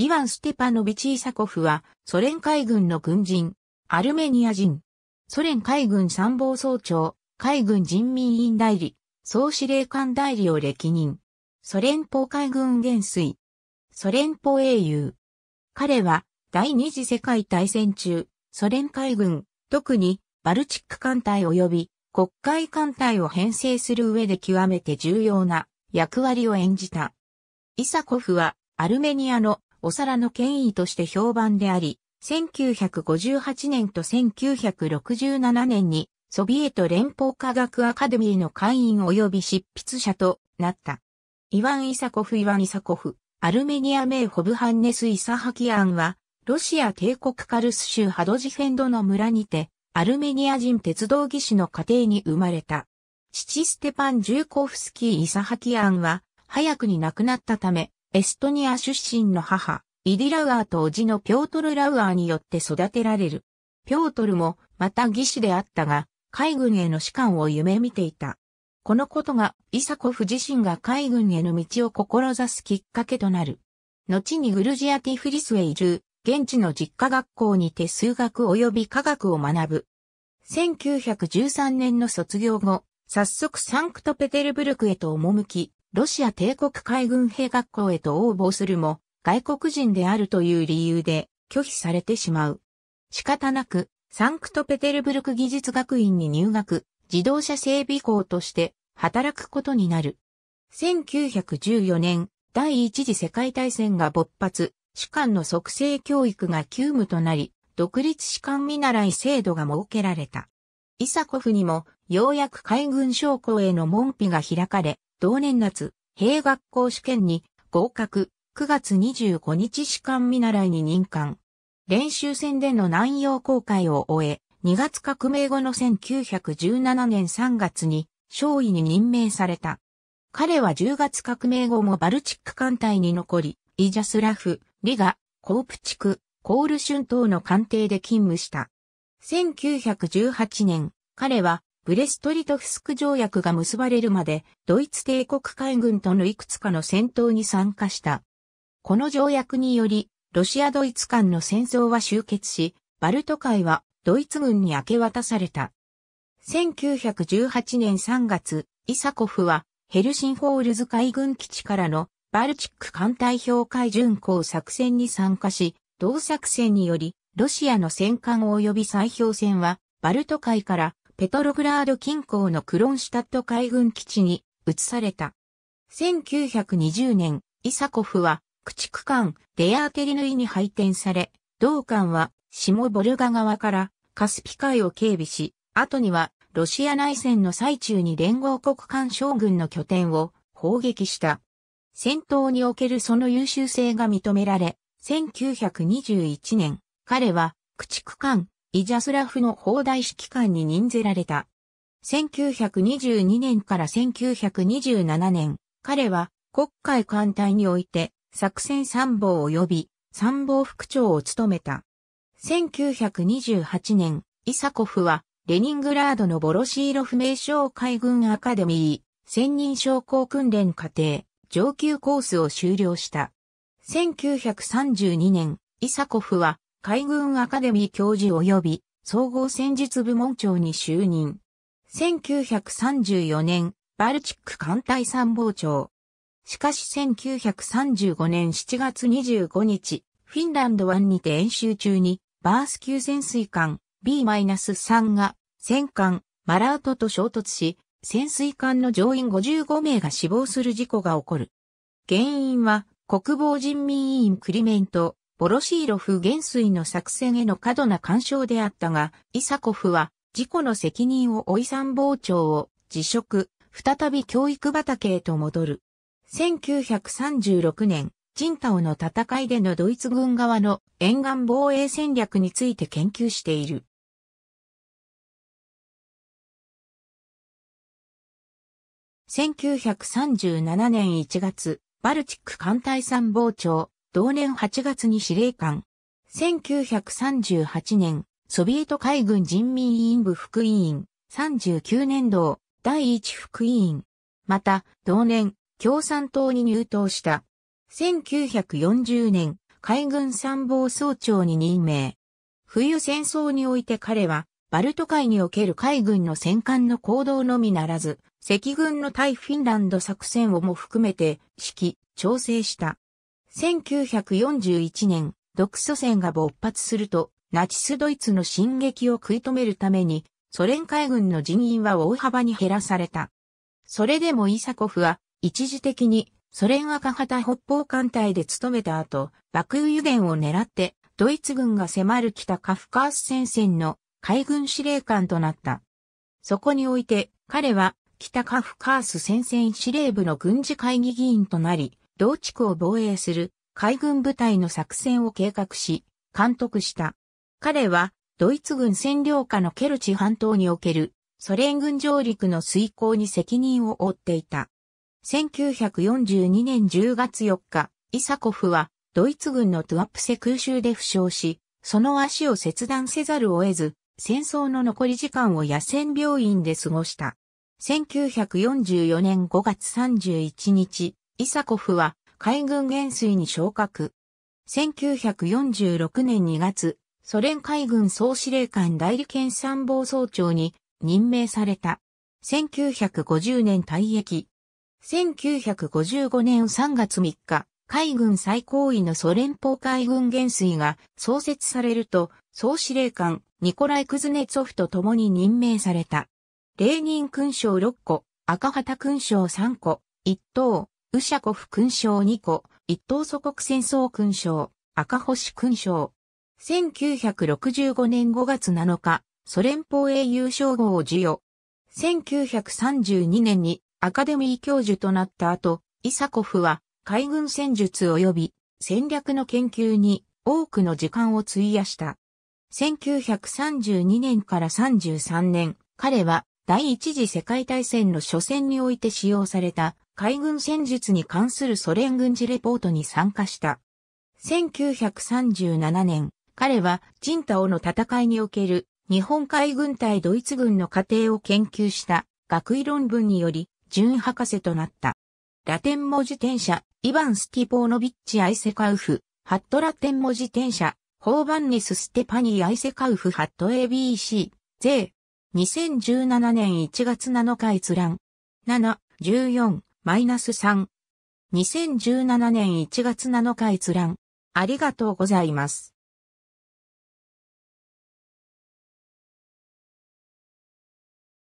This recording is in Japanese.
イワン・ステパノビチイサコフは、ソ連海軍の軍人、アルメニア人、ソ連海軍参謀総長、海軍人民委員代理、総司令官代理を歴任。ソ連邦海軍元帥。ソ連邦英雄。彼は、第二次世界大戦中、ソ連海軍、特に、バルチック艦隊及び、国会艦隊を編成する上で極めて重要な役割を演じた。イサコフは、アルメニアのお皿の権威として評判であり、1958年と1967年にソビエト連邦科学アカデミーの会員及び執筆者となった。イワン・イサコフ・イワン・イサコフ、アルメニア名ホブハンネス・イサハキアンは、ロシア帝国カルス州ハドジフェンドの村にて、アルメニア人鉄道技師の家庭に生まれた。父ステパン・ジューコフスキー・イサハキアンは、早くに亡くなったため、エストニア出身の母、イディラウアーと叔父のピョートル・ラウアーによって育てられる。ピョートルも、また義士であったが、海軍への士官を夢見ていた。このことが、イサコフ自身が海軍への道を志すきっかけとなる。後にグルジアティフリスへいる、現地の実家学校にて数学及び科学を学ぶ。1913年の卒業後、早速サンクトペテルブルクへと赴き、ロシア帝国海軍兵学校へと応募するも、外国人であるという理由で拒否されてしまう。仕方なく、サンクトペテルブルク技術学院に入学、自動車整備校として働くことになる。1914年、第一次世界大戦が勃発、士官の促成教育が急務となり、独立士官見習い制度が設けられた。イサコフにも、ようやく海軍将校への門扉が開かれ、同年夏、兵学校試験に合格、9月25日士官見習いに任官。練習戦での南洋航海を終え、2月革命後の1917年3月に、少尉に任命された。彼は10月革命後もバルチック艦隊に残り、イジャスラフ、リガ、コープ地区、コールシュン等の艦艇で勤務した。1918年、彼はブレストリトフスク条約が結ばれるまでドイツ帝国海軍とのいくつかの戦闘に参加した。この条約により、ロシア・ドイツ間の戦争は終結し、バルト海はドイツ軍に明け渡された。1918年3月、イサコフはヘルシンホールズ海軍基地からのバルチック艦隊評会巡航作戦に参加し、同作戦によりロシアの戦艦及び砕氷船は、バルト海からペトログラード近郊のクロンシュタット海軍基地に移された。1920年、イサコフは駆逐艦デアーテリヌイに配転され、同艦は下ボルガ側からカスピ海を警備し、後にはロシア内戦の最中に連合国艦将軍の拠点を砲撃した。戦闘におけるその優秀性が認められ、1921年、彼は、駆逐艦、イジャスラフの砲台指揮官に任ぜられた。1922年から1927年、彼は国会艦隊において作戦参謀及び参謀副長を務めた。1928年、イサコフはレニングラードのボロシーロフ名称海軍アカデミー、専任将校訓練課程、上級コースを修了した。1932年、イサコフは海軍アカデミー教授及び総合戦術部門長に就任。1934年、バルチック艦隊参謀長。しかし1935年7月25日、フィンランド湾にて演習中に、バース級潜水艦 B-3 が戦艦マラートと衝突し、潜水艦の乗員55名が死亡する事故が起こる。原因は国防人民委員クリメント・ボロシーロフ元帥の作戦への過度な干渉であったが、イサコフは、事故の責任を追い参謀長を辞職、再び教育畑へと戻る。1936年、ジンタオの戦いでのドイツ軍側の沿岸防衛戦略について研究している。1937年1月、バルチック艦隊参謀長、同年8月に司令官。1938年、ソビエト海軍人民委員部副委員、39年度、第一副委員。また、同年、共産党に入党した。1940年、海軍参謀総長に任命。冬戦争において彼は、バルト海における海軍の戦艦の行動のみならず、赤軍の対フィンランド作戦をも含めて指揮、調整した。1941年、独ソ戦が勃発すると、ナチスドイツの進撃を食い止めるために、ソ連海軍の人員は大幅に減らされた。それでもイサコフは、一時的にソ連赤旗北方艦隊で務めた後、爆油油源を狙って、ドイツ軍が迫る北カフカース戦線の海軍司令官となった。そこにおいて、彼は北カフカース戦線司令部の軍事会議議員となり、同地区を防衛する海軍部隊の作戦を計画し、監督した。彼は、ドイツ軍占領下のケルチ半島におけるソ連軍上陸の遂行に責任を負っていた。1942年10月4日、イサコフはドイツ軍のトゥアプセ空襲で負傷し、その足を切断せざるを得ず、戦争の残り時間を野戦病院で過ごした。1944年5月31日、イサコフは海軍元帥に昇格。1946年2月、ソ連海軍総司令官代理検参謀総長に任命された。1950年退役。1955年3月3日、海軍最高位のソ連邦海軍元帥が創設されると、総司令官ニコライ・クズネツォフと共に任命された。レーニン勲章6個、赤旗勲章3個、1等、ウシャコフ勲章2個、一等祖国戦争勲章、赤星勲章。1965年5月7日、ソ連邦英雄称号を授与。1932年にアカデミー教授となった後、イサコフは海軍戦術及び戦略の研究に多くの時間を費やした。1932年から33年、彼は第一次世界大戦の初戦において使用された海軍戦術に関するソ連軍事レポートに参加した。1937年、彼は、チンタオの戦いにおける、日本海軍対ドイツ軍の過程を研究した、学位論文により、準博士となった。ラテン文字転写、イヴァン・スティポーノビッチ・アイセカウフ、ハットラテン文字転写、ホーバンネス・ステパニー・アイセカウフ・ハット ABC、税、2017年1月7日閲覧。7、14、マイナス3。2017年1月7日閲覧。ありがとうございます。